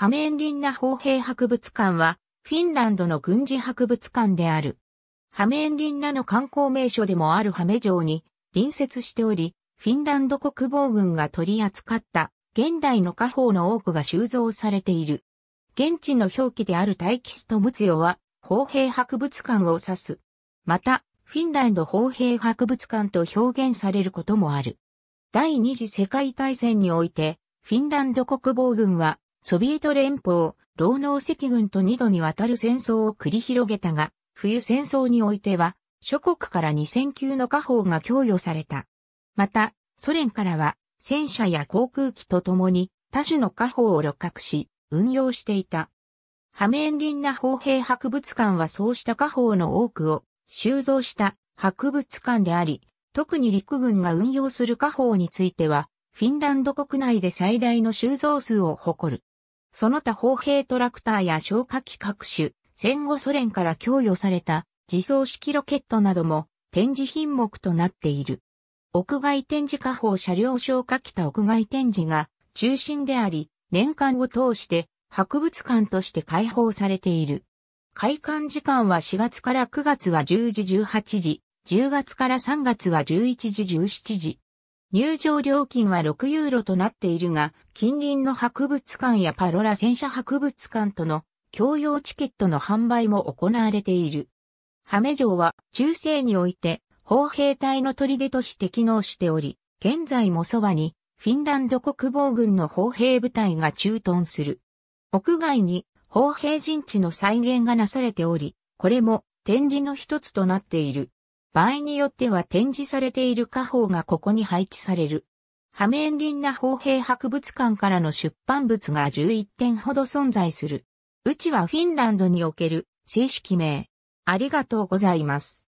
ハメンリンナ砲兵博物館は、フィンランドの軍事博物館である。ハメンリンナの観光名所でもあるハメ城に隣接しており、フィンランド国防軍が取り扱った現代の家宝の多くが収蔵されている。現地の表記である大吉と仏よは、砲兵博物館を指す。また、フィンランド砲兵博物館と表現されることもある。第二次世界大戦において、フィンランド国防軍はソビエト連邦、労農赤軍と二度にわたる戦争を繰り広げたが、冬戦争においては、諸国から2000級の火砲が供与された。また、ソ連からは、戦車や航空機とともに、多種の火砲を六角し、運用していた。ハメンリンナ砲兵博物館はそうした火砲の多くを収蔵した博物館であり、特に陸軍が運用する火砲については、フィンランド国内で最大の収蔵数を誇る。その他砲兵トラクターや消火器各種、戦後ソ連から供与された自走式ロケットなども展示品目となっている。屋外展示火砲車両消火器と屋外展示が中心であり、年間を通して博物館として開放されている。開館時間は4月から9月は10時18時、10月から3月は11時17時、入場料金は6ユーロとなっているが、近隣の博物館やパロラ戦車博物館との共用チケットの販売も行われている。ハメ城は中世において砲兵隊の砦として機能しており、現在もそばにフィンランド国防軍の砲兵部隊が駐屯する。屋外に砲兵陣地の再現がなされており、これも展示の一つとなっている。場合によっては展示されている家宝がここに配置される。ハメンリンナ砲兵博物館からの出版物が11点ほど存在する。うちはフィンランドにおける正式名。ありがとうございます。